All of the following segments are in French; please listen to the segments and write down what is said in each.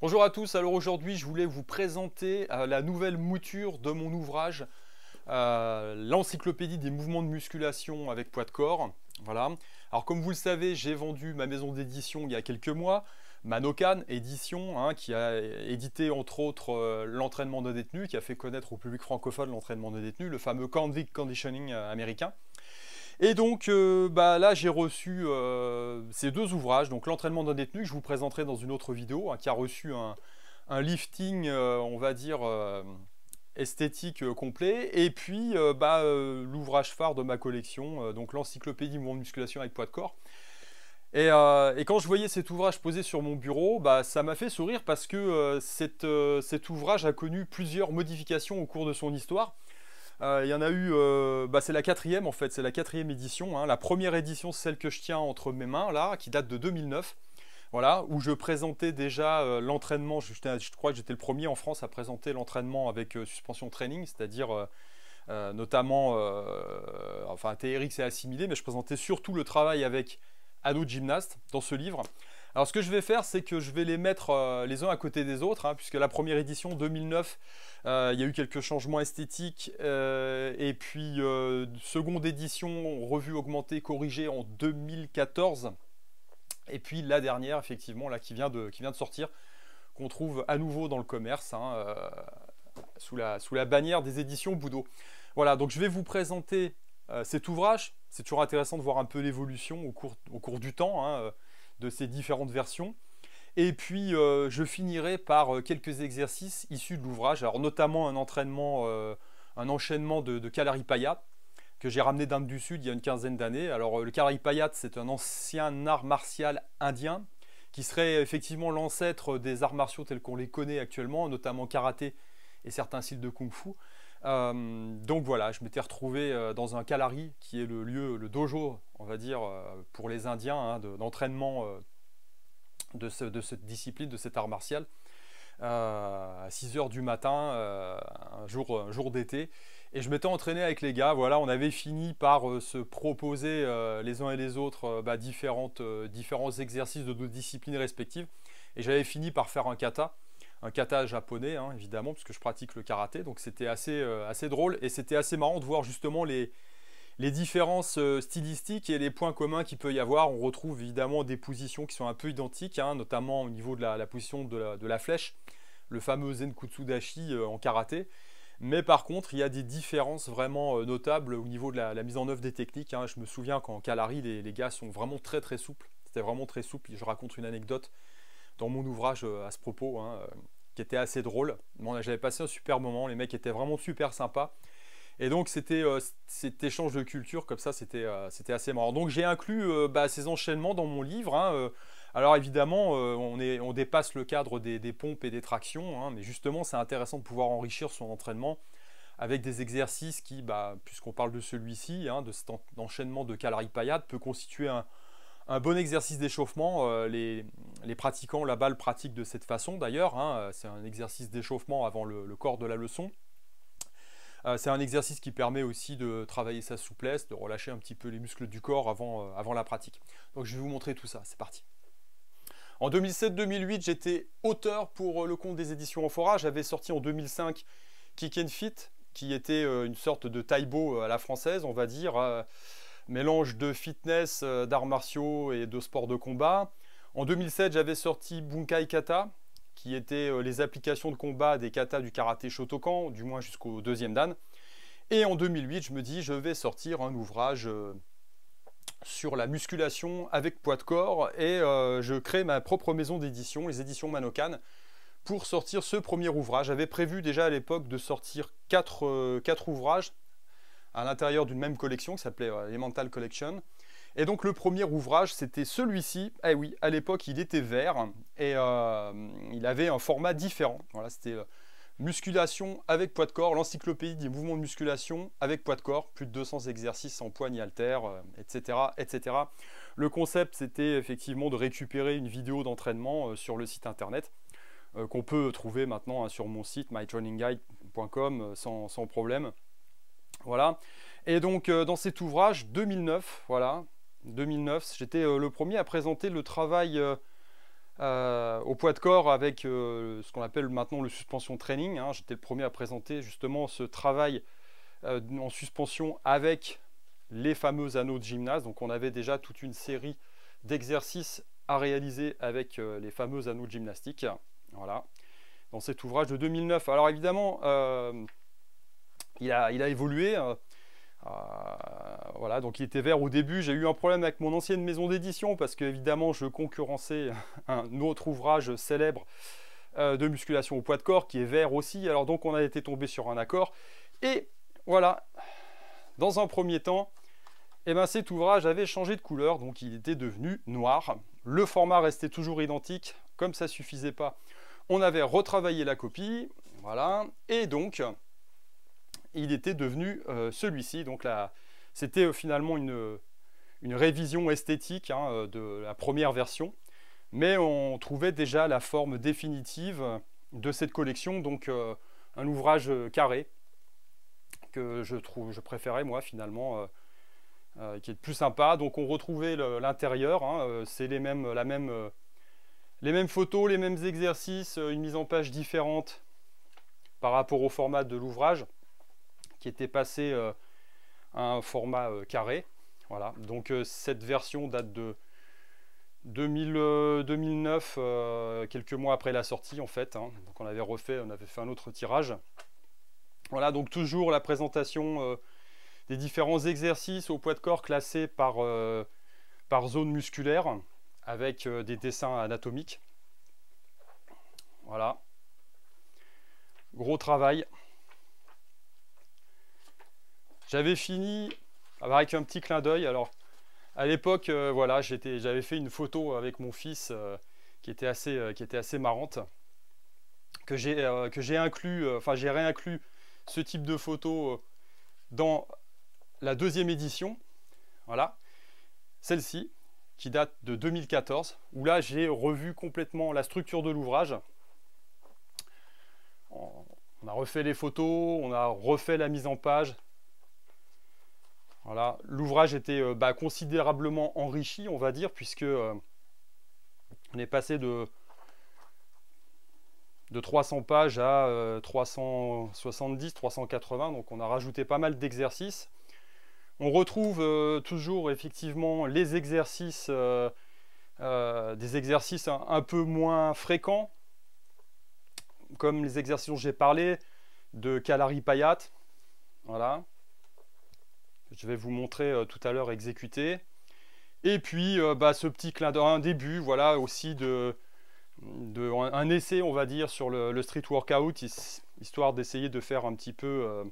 Bonjour à tous, alors aujourd'hui je voulais vous présenter euh, la nouvelle mouture de mon ouvrage euh, L'encyclopédie des mouvements de musculation avec poids de corps. Voilà. Alors comme vous le savez, j'ai vendu ma maison d'édition il y a quelques mois, Manokan Édition, hein, qui a édité entre autres euh, l'entraînement de détenus, qui a fait connaître au public francophone l'entraînement de détenus, le fameux Convict Conditioning américain. Et donc euh, bah, là j'ai reçu euh, ces deux ouvrages, donc l'entraînement d'un détenu que je vous présenterai dans une autre vidéo, hein, qui a reçu un, lifting, euh, on va dire, esthétique complet, et puis bah, l'ouvrage phare de ma collection, donc l'encyclopédie mouvement de musculation avec poids de corps. Et, quand je voyais cet ouvrage posé sur mon bureau, bah, ça m'a fait sourire parce que cet ouvrage a connu plusieurs modifications au cours de son histoire. Euh, il y en a eu, euh, bah, c'est la quatrième en fait, c'est la quatrième édition. Hein. La première édition, c'est celle que je tiens entre mes mains là, qui date de 2009. Voilà, où je présentais déjà euh, l'entraînement. Je, crois que j'étais le premier en France à présenter l'entraînement avec suspension training, c'est-à-dire notamment, enfin TRX et assimilé, mais je présentais surtout le travail avec à Gymnast gymnastes dans ce livre. Alors ce que je vais faire, c'est que je vais les mettre euh, les uns à côté des autres, hein, puisque la première édition 2009, euh, il y a eu quelques changements esthétiques, euh, et puis seconde édition revue augmentée corrigée en 2014, et puis la dernière effectivement là qui vient de, qui vient de sortir, qu'on trouve à nouveau dans le commerce, hein, sous, la, sous la bannière des éditions Boudot. Voilà, donc je vais vous présenter cet ouvrage. C'est toujours intéressant de voir un peu l'évolution au cours, au cours du temps. Hein, de ces différentes versions. Et puis euh, je finirai par euh, quelques exercices issus de l'ouvrage, alors notamment un entraînement, euh, un enchaînement de, de Kalaripayat que j'ai ramené d'Inde du Sud il y a une quinzaine d'années. Alors le Kalaripayat, c'est un ancien art martial indien qui serait effectivement l'ancêtre des arts martiaux tels qu'on les connaît actuellement, notamment karaté et certains styles de kung-fu. Euh, donc voilà, je m'étais retrouvé euh, dans un Kalari, qui est le lieu, le dojo, on va dire, euh, pour les Indiens, hein, d'entraînement de, cette discipline, de cet art martial. à 6 heures du matin, un jour, d'été. Et je m'étais entraîné avec les gars. Voilà, on avait fini par se proposer les uns et les autres bah, différentes, différents exercices de nos disciplines respectives. Et j'avais fini par faire un kata un kata japonais, hein, évidemment, puisque je pratique le karaté. Donc c'était assez, euh, assez drôle et c'était assez marrant de voir justement les, différences euh, stylistiques et les points communs qu'il peut y avoir. On retrouve évidemment des positions qui sont un peu identiques, hein, notamment au niveau de la, position de la, flèche, le fameux Zenkutsudashi euh, en karaté. Mais par contre, il y a des différences vraiment notables au niveau de la, mise en œuvre des techniques. Hein. Je me souviens qu'en Calari, les, les, gars sont vraiment très très souples. C'était vraiment très souple. Je raconte une anecdote dans mon ouvrage euh, à ce propos, hein, euh, qui était assez drôle. Bon, J'avais passé un super moment, les mecs étaient vraiment super sympas. Et donc c'était euh, cet échange de culture comme ça, c'était assez marrant. Donc j'ai inclus bah, ces enchaînements dans mon livre. Hein, alors évidemment, on, dépasse le cadre des, pompes et des tractions, hein, mais justement c'est intéressant de pouvoir enrichir son entraînement avec des exercices qui, bah, puisqu'on parle de celui-ci, de cet enchaînement de calories peut constituer un, un bon exercice d'échauffement. Euh, les, les, pratiquants là-bas le pratiquent de cette façon d'ailleurs. Hein, euh, c'est un exercice d'échauffement avant le, corps de la leçon. Euh, c'est un exercice qui permet aussi de travailler sa souplesse, de relâcher un petit peu les muscles du corps avant, avant la pratique. Donc je vais vous montrer tout ça, c'est parti. En 2007-2008, j'étais auteur pour le compte des éditions Enfora. J'avais sorti en 2005 Kick and Fit, qui était une sorte de taïbo à la française, on va dire mélange de fitness, euh, d'arts martiaux et de sports de combat. En 2007, j'avais sorti Bunkai Kata, qui était euh, les applications de combat des katas du karaté Shotokan, du moins jusqu'au deuxième dan. Et en 2008, je me dis, je vais sortir un ouvrage euh, sur la musculation avec poids de corps et je crée ma propre maison d'édition, les éditions Manokan, pour sortir ce premier ouvrage. J'avais prévu déjà à l'époque de sortir 4, quatre ouvrages, à l'intérieur d'une même collection qui s'appelait euh, Elemental Collection. Et donc le premier ouvrage, c'était celui-ci. Eh oui, à l'époque, il était vert et euh, il avait un format différent. Voilà, c'était euh, musculation avec poids de corps, l'encyclopédie des mouvements de musculation avec poids de corps, plus de 200 exercices en poignes haltère, etc., etc. Le concept, c'était effectivement de récupérer une vidéo d'entraînement sur le site internet qu'on peut trouver maintenant hein, sur mon site mytrainingguide.com sans problème. Voilà. Et donc, euh, dans cet ouvrage, 2009, voilà, 2009, j'étais euh, le premier à présenter le travail euh, au poids de corps avec ce qu'on appelle maintenant le suspension training. Hein. J'étais le premier à présenter justement ce travail en suspension avec les fameux anneaux de gymnase. Donc on avait déjà toute une série d'exercices à réaliser avec les fameux anneaux de gymnastique. Voilà, dans cet ouvrage de 2009. Alors évidemment, il a, évolué. Euh, euh, voilà, donc il était vert au début. J'ai eu un problème avec mon ancienne maison d'édition parce que évidemment je concurrençais un autre ouvrage célèbre euh, de musculation au poids de corps qui est vert aussi. Alors donc on a été tombé sur un accord. Et voilà, dans un premier temps, eh ben cet ouvrage avait changé de couleur, donc il était devenu noir. Le format restait toujours identique, comme ça suffisait pas. On avait retravaillé la copie, voilà, et donc il était devenu euh, celui-ci. Donc c'était euh, finalement euh, une, révision esthétique hein, de la première version, mais on trouvait déjà la forme définitive de cette collection, donc un ouvrage carré que je trouve, je préférais moi finalement, qui est plus sympa. Donc on retrouvait l'intérieur, hein, c'est les mêmes, la même, les mêmes photos, les mêmes exercices, une mise en page différente par rapport au format de l'ouvrage qui était passé euh, à un format euh, carré. Voilà, donc euh, cette version date de 2009, quelques mois après la sortie en fait. Hein. Donc on avait refait, on avait fait un autre tirage. Voilà, donc toujours la présentation des différents exercices au poids de corps classés par, zone musculaire avec des dessins anatomiques. Voilà. Gros travail. J'avais fini avec un petit clin d'œil. Alors, à l'époque, euh, voilà, j'avais fait une photo avec mon fils euh, qui, était assez, euh, qui était assez marrante, que j'ai inclus, enfin j'ai réinclus ce type de photo dans la deuxième édition, voilà, celle-ci, qui date de 2014, où là j'ai revu complètement la structure de l'ouvrage. On a refait les photos, on a refait la mise en page, l'ouvrage était euh, bah, considérablement enrichi, on va dire, puisque euh, on est passé de, 300 pages à 370, euh, 380, donc on a rajouté pas mal d'exercices. On retrouve toujours effectivement les exercices, des exercices un, un, peu moins fréquents, comme les exercices dont j'ai parlé, de Kalari Payat, voilà, je vais vous montrer euh, tout à l'heure exécuté. Et puis, euh, bah, ce petit clin d'œil, un début, voilà, aussi de, un, essai, on va dire, sur le, street workout, histoire d'essayer de faire un petit peu, euh,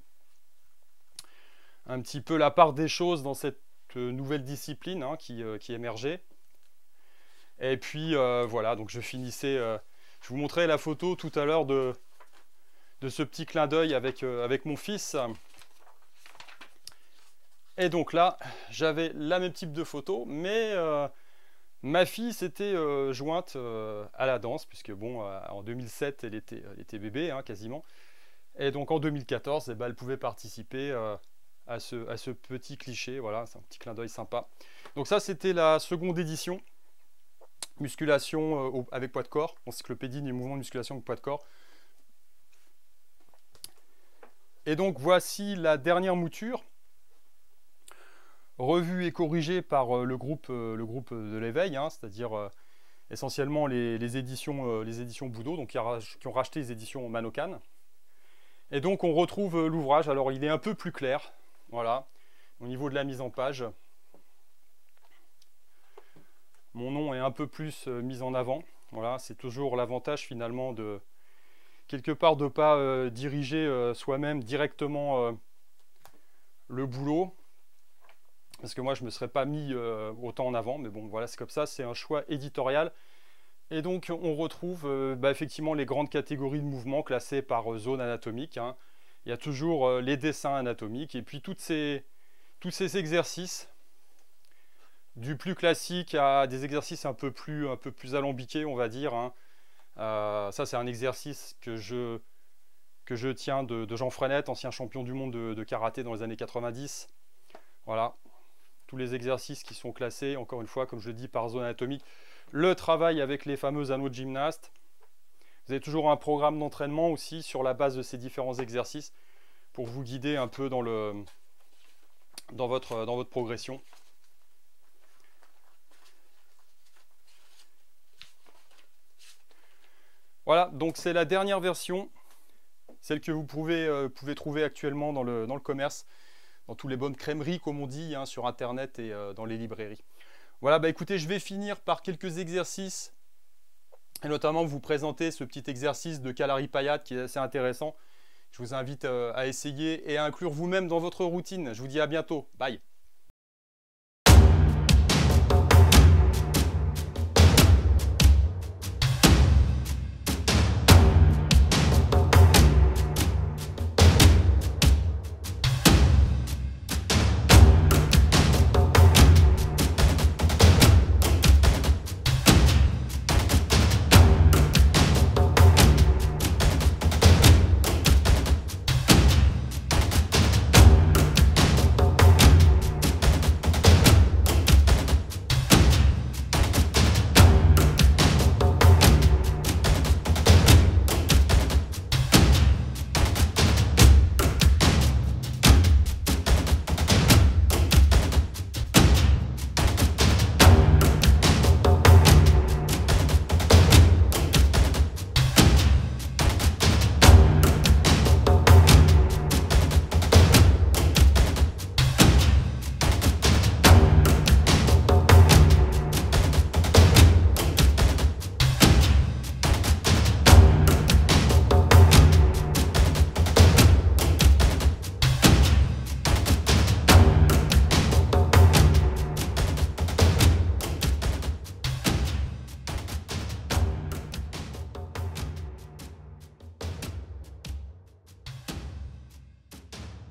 un petit peu la part des choses dans cette nouvelle discipline hein, qui, émergeait. Et puis, voilà, donc je finissais, je vous montrais la photo tout à l'heure de, ce petit clin d'œil avec mon fils. Et donc là, j'avais la même type de photo, mais euh, ma fille s'était euh, jointe euh, à la danse, puisque bon, en 2007, elle était, était bébé, hein, quasiment. Et donc en 2014, eh ben, elle pouvait participer à ce, à, ce, petit cliché, voilà, c'est un petit clin d'œil sympa. Donc ça, c'était la seconde édition, musculation avec poids de corps, encyclopédie des mouvements de musculation avec poids de corps. Et donc voici la dernière mouture revu et corrigé par euh, le groupe, euh, le groupe euh, de l'éveil, hein, c'est-à-dire essentiellement les, éditions, Boudot, qui, ont racheté les éditions Manocane Et donc on retrouve l'ouvrage, alors il est un peu plus clair, voilà, au niveau de la mise en page. Mon nom est un peu plus mis en avant, voilà, c'est toujours l'avantage finalement de quelque part de ne pas diriger soi-même directement le boulot, parce que moi je me serais pas mis euh, autant en avant, mais bon voilà c'est comme ça, c'est un choix éditorial. Et donc on retrouve euh, bah, effectivement les grandes catégories de mouvements classées par euh, zone anatomique. Hein. Il y a toujours les dessins anatomiques et puis toutes ces, tous ces exercices, du plus classique à des exercices un peu plus, un peu plus alambiqués on va dire. Hein. ça c'est un exercice que je, que je tiens de, Jean Frenette, ancien champion du monde de karaté dans les années 90. Voilà, tous les exercices qui sont classés, encore une fois, comme je le dis, par zone anatomique, le travail avec les fameux anneaux de gymnaste. Vous avez toujours un programme d'entraînement aussi sur la base de ces différents exercices pour vous guider un peu dans, votre, progression. Voilà, donc c'est la dernière version, celle que vous pouvez, euh, trouver actuellement dans le commerce dans toutes les bonnes crèmeries, comme on dit, hein, sur Internet et euh, dans les librairies. Voilà, bah écoutez, je vais finir par quelques exercices, et notamment vous présenter ce petit exercice de Calari Payat qui est assez intéressant. Je vous invite euh, à essayer et à inclure vous-même dans votre routine. Je vous dis à bientôt. Bye